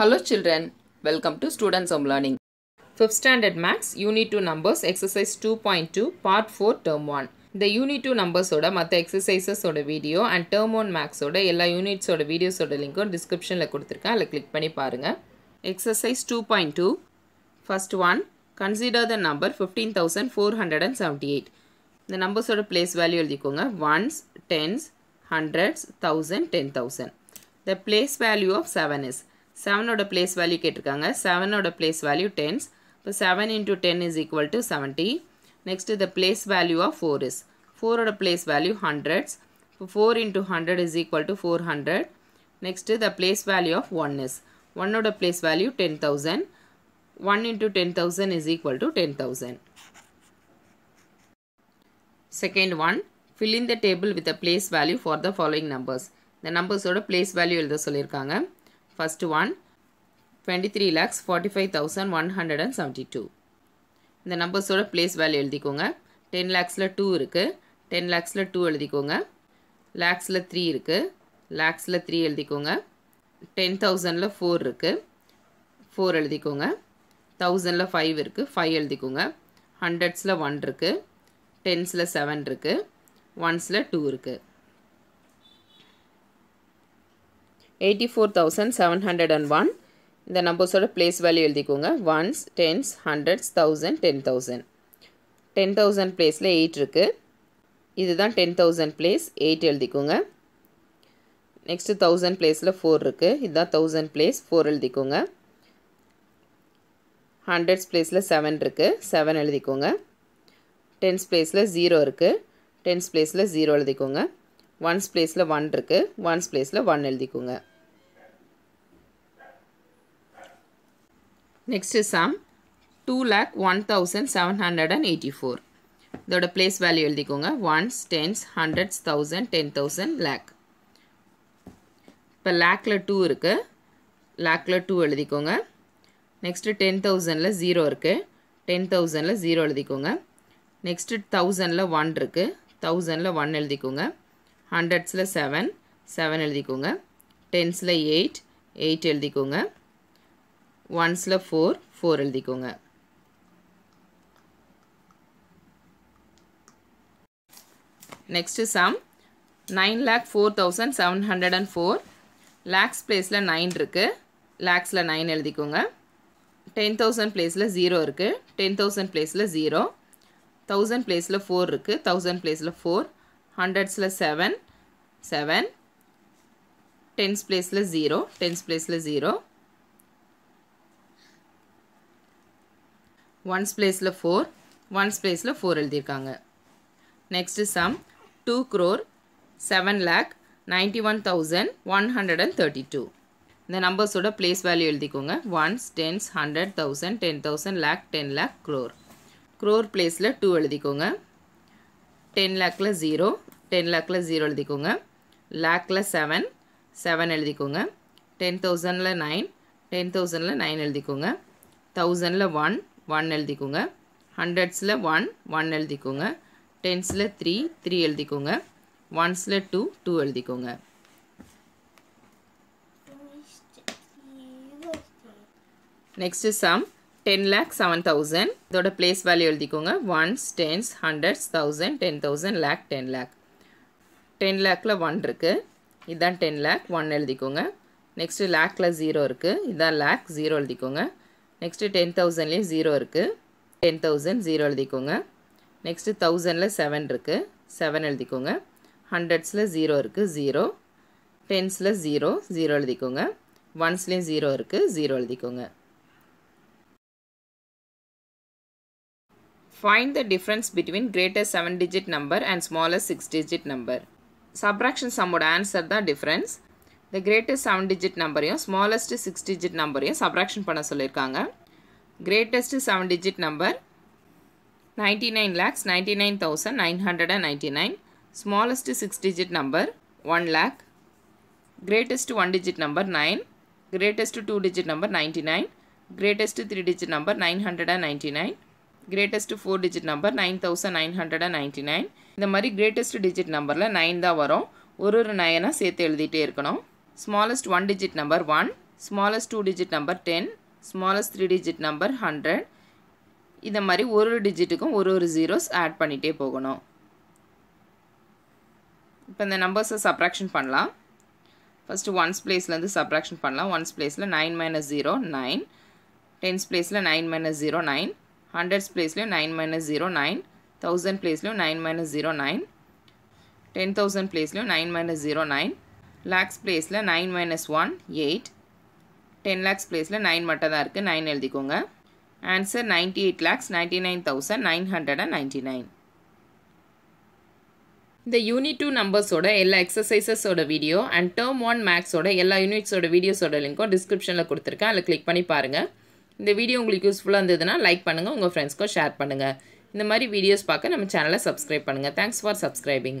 Hello children, welcome to Students Home Learning. 5th Standard Max Unit 2 Numbers Exercise 2.2 Part 4 Term 1 இந்த unit two நம்பர்ஸோட மற்ற மத்த video and term one மேக்ஸோட எல்லா யூனிட்ஸோட வீடியோஸோட எல்லா Units கொடுத்துருக்கேன் அதில் கிளிக் பண்ணி பாருங்கள் exercise two point two first one consider the number fifteen thousand four hundred and seventy eight இந்த நம்பர்ஸோட பிளேஸ் வேல்யூ எழுதிக்கோங்க ones tens hundreds thousand ten thousand the place value of seven செவனோட place value கேட்டிருக்காங்க செவனோட place value tens இப்போ seven into ten is equal to seventy next the place value of four is ஃபோரோட place value hundreds இப்போ four into hundred is equal to four hundred next the place value of one is ஒன்னோட place value ten thousand one into ten thousand is equal to ten thousand second one fill in the table with the place value for the following numbers. இந்த நம்பர்ஸோட place value எழுத சொல்லியிருக்காங்க First one, 23 lakhs 45,172. இந்த நம்பர்ஸோட place value எழுதிக்கோங்க ten லேக்ஸில் two இருக்குது ten லேக்ஸில் two எழுதிக்கோங்க லேக்ஸில் த்ரீ இருக்குது லேக்ஸில் த்ரீ எழுதிக்கோங்க டென் 10,000ல ஃபோர் இருக்குது ஃபோர் எழுதிக்கோங்க 1000ல ஃபைவ் இருக்குது ஃபைவ் எழுதிக்கோங்க ஹண்ட்ரட்ஸில் ஒன் இருக்குது டென்ஸில் செவன் இருக்குது ஒன்ஸில் டூ இருக்குது eighty four thousand seven hundred and one இந்த நம்பர்ஸோட பிளேஸ் வேல்யூ எழுதிக்கோங்க ones tens hundreds thousand ten thousand ten thousand பிளேஸில் எயிட் இருக்குது இதுதான் டென் தௌசண்ட் பிளேஸ் எயிட் எழுதிக்கோங்க நெக்ஸ்ட்டு தௌசண்ட் பிளேஸில் ஃபோர் இருக்குது இதுதான் தௌசண்ட் பிளேஸ் ஃபோர் எழுதிக்கோங்க ஹண்ட்ரட்ஸ் பிளேஸில் செவன் இருக்குது செவன் எழுதிக்கோங்க டென்ஸ் பிளேஸில் ஜீரோ இருக்குது டென்ஸ் பிளேஸில் ஜீரோ எழுதிக்கோங்க ஒன்ஸ் பிளேஸில் ஒன் இருக்குது ஒன்ஸ் பிளேஸில் ஒன் எழுதிக்கோங்க next some two lakh one thousand seven hundred and eighty four இதோட பிளேஸ் வேல்யூ எழுதிக்கோங்க ones tens hundreds thousand ten thousand lakh இப்போ லேக்கில் டூ இருக்குது லேக்கில் டூ எழுதிக்கோங்க நெக்ஸ்ட்டு டென் தௌசண்டில் ஜீரோ இருக்குது டென் தௌசண்டில் ஜீரோ எழுதிக்கோங்க நெக்ஸ்ட்டு தௌசண்டில் ஒன் இருக்குது தௌசண்டில் ஒன் எழுதிக்கோங்க ஹண்ட்ரட்ஸில் செவன் செவன் எழுதிக்கோங்க டென்ஸில் எயிட் எயிட் எழுதிக்கோங்க ஒன்ஸில் ஃபோர் ஃபோர் எழுதிக்கோங்க next sum nine lakh four thousand seven hundred and four lakhs பிளேஸில் நைன் இருக்குது லேக்ஸில் நைன் எழுதிக்கோங்க டென் தௌசண்ட் பிளேஸில் ஜீரோ இருக்குது டென் தௌசண்ட் பிளேஸில் ஜீரோ தௌசண்ட் பிளேஸில் ஃபோர் இருக்குது தௌசண்ட் பிளேஸில் ஃபோர் ஹண்ட்ரட்ஸில் செவன் செவன் டென்ஸ் பிளேஸில் ஜீரோ டென்ஸ் பிளேஸில் ஜீரோ ஒன்ஸ் பிளேஸில் ஃபோர் ஒன்ஸ் பிளேஸில் ஃபோர் எழுதியிருக்காங்க next sum two crore seven lakh ninety one thousand one hundred and thirty two இந்த நம்பர்ஸோட பிளேஸ் வேல்யூ எழுதிக்கோங்க ones tens hundred thousand ten thousand lakh ten lakh crore crore பிளேஸில் two எழுதிக்கோங்க டென் லேக்கில் ஜீரோ டென் லேக்கில் ஜீரோ எழுதிக்கோங்க லேக்கில் செவன் செவன் எழுதிக்கோங்க டென் தௌசண்டில் நைன் டென் தௌசண்டில் நைன் எழுதிக்கோங்க தௌசண்டில் ஒன் ஒன் எழுதிக்கோங்க ஹண்ட்ரட்ஸில் ஒன் ஒன் எழுதிக்கோங்க டென்ஸில் த்ரீ த்ரீ எழுதிக்கோங்க ஒன்ஸில் டூ டூ எழுதிக்கோங்க next sum ten lakh seven thousand இதோட பிளேஸ் வேல்யூ எழுதிக்கோங்க ones tens hundreds thousand ten thousand lakh ten lakh ten லேக்கில் ஒன் இருக்குது இதுதான் டென் லேக் ஒன் எழுதிக்கோங்க நெக்ஸ்ட்டு லேக்கில் ஜீரோ இருக்குது இதுதான் லேக் ஜீரோ எழுதிக்கோங்க நெக்ஸ்ட்டு டென் தௌசண்ட்லேயும் ஜீரோ இருக்குது டென் தௌசண்ட் ஜீரோ எழுதிக்கோங்க நெக்ஸ்ட்டு தௌசண்டில் செவன் இருக்குது செவன் எழுதிக்கோங்க ஹண்ட்ரட்ஸில் ஜீரோ இருக்குது ஜீரோ டென்ஸில் ஜீரோ ஜீரோ எழுதிக்கோங்க ஒன்ஸ்லேயும் ஜீரோ இருக்குது ஜீரோ எழுதிக்கோங்க find the difference between greatest seven digit number and smallest six digit number subtraction சம்மோட ஆன்சர் தான் difference the greatest seven digit நம்பரையும் ஸ்மாலஸ்ட் சிக்ஸ் டிஜிட் நம்பரையும் சப்ராக்ஷன் பண்ண சொல்லியிருக்காங்க greatest seven digit number ninety nine lakhs ninety nine thousand nine hundred and ninety nine smallest six digit number one lakh greatest one digit number nine greatest two digit number ninety nine greatest three digit number nine hundred and ninety nine greatest four digit number nine thousand nine hundred and ninety nine இந்த மாதிரி greatest digit நம்பரில் nine தான் வரும் ஒரு ஒரு நயனாக சேர்த்து எழுதிட்டே இருக்கணும் smallest 1 digit number 1, smallest 2 digit number 10, smallest 3 digit number 100 இதம் மாதிரி ஒரு ஒரு டிஜிட்டுக்கும் ஒரு ஒரு ஜீரோஸ் ஆட் பண்ணிகிட்டே போகணும் இப்போ இந்த நம்பர்ஸை சப்ராக்ஷன் பண்ணலாம் ஃபஸ்ட்டு ஒன்ஸ் பிளேஸ்லேருந்து சப்ராக்ஷன் பண்ணலாம் ஒன்ஸ் பிளேஸில் நைன் மைனஸ் ஜீரோ நைன் 9. பிளேஸில் nine minus zero nine hundreds பிளேஸ்லேயும் nine minus zero nine thousand பிளேஸ்லையும் nine minus zero nine ten thousand பிளேஸ்லையும் nine minus zero nine lakhs பிளேஸில் nine minus one eight ten lakhs பிளேஸில் nine மட்டும் தான் இருக்குது நைன் எழுதிக்கோங்க answer ninety eight lakhs ninety nine thousand nine hundred and ninety nine இந்த unit two நம்பர்ஸோட எல்லா எக்ஸசைசஸோட வீடியோ அண்ட் டேர்ம் ஒன் மேக்ஸோட எல்லா யூனிட்ஸோட வீடியோஸோட லிங்க்கும் டிஸ்கிரிப்ஷனில் கொடுத்துருக்கேன் அதில் கிளிக் பண்ணி பாருங்கள் இந்த வீடியோ உங்களுக்கு யூஸ்ஃபுல்லாக இருந்ததுன்னா லைக் பண்ணுங்கள் உங்கள் ஃப்ரெண்ட்ஸ்க்கும் ஷேர் பண்ணுங்கள் இந்த மாதிரி வீடியோஸ் பார்க்க நம்ம சேனலை சப்ஸ்கிரைப் பண்ணுங்கள் தேங்க்ஸ் ஃபார் சப்ஸ்கிரைபிங்